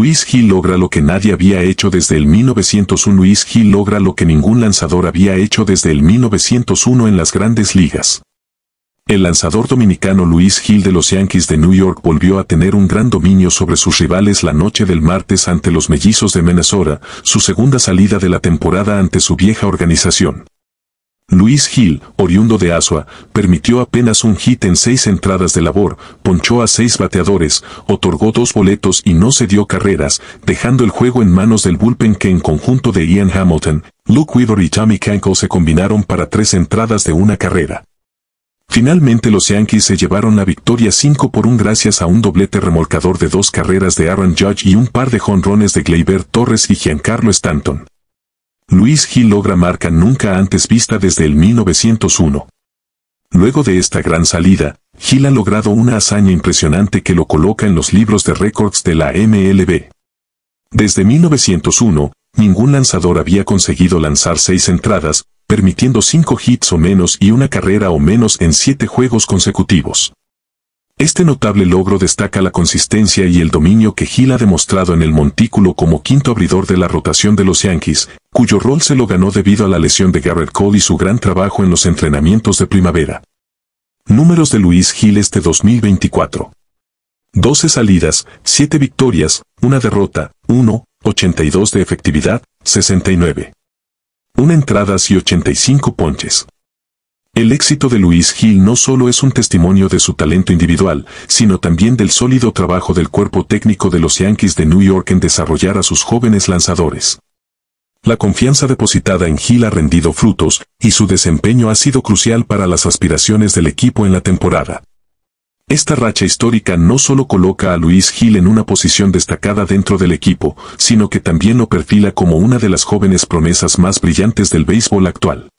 Luis Gil logra lo que nadie había hecho desde el 1901. Luis Gil logra lo que ningún lanzador había hecho desde el 1901 en las grandes ligas. El lanzador dominicano Luis Gil de los Yankees de New York volvió a tener un gran dominio sobre sus rivales la noche del martes ante los mellizos de Minnesota, su segunda salida de la temporada ante su vieja organización. Luis Gil, oriundo de Asua, permitió apenas un hit en seis entradas de labor, ponchó a seis bateadores, otorgó dos boletos y no se dio carreras, dejando el juego en manos del bullpen que en conjunto de Ian Hamilton, Luke Weaver y Tommy Canco se combinaron para tres entradas de una carrera. Finalmente los Yankees se llevaron la victoria 5 por 1 gracias a un doblete remolcador de dos carreras de Aaron Judge y un par de jonrones de Gleyber Torres y Giancarlo Stanton. Luis Gil logra marca nunca antes vista desde el 1901. Luego de esta gran salida, Gil ha logrado una hazaña impresionante que lo coloca en los libros de récords de la MLB. Desde 1901, ningún lanzador había conseguido lanzar seis entradas, permitiendo cinco hits o menos y una carrera o menos en siete juegos consecutivos. Este notable logro destaca la consistencia y el dominio que Gil ha demostrado en el montículo como quinto abridor de la rotación de los Yankees, cuyo rol se lo ganó debido a la lesión de Garrett Cole y su gran trabajo en los entrenamientos de primavera. Números de Luis Gil este 2024. 12 salidas, 7 victorias, 1 derrota, 1, 82 de efectividad, 69. Una entradas y 85 ponches. El éxito de Luis Gil no solo es un testimonio de su talento individual, sino también del sólido trabajo del cuerpo técnico de los Yankees de New York en desarrollar a sus jóvenes lanzadores. La confianza depositada en Gil ha rendido frutos, y su desempeño ha sido crucial para las aspiraciones del equipo en la temporada. Esta racha histórica no solo coloca a Luis Gil en una posición destacada dentro del equipo, sino que también lo perfila como una de las jóvenes promesas más brillantes del béisbol actual.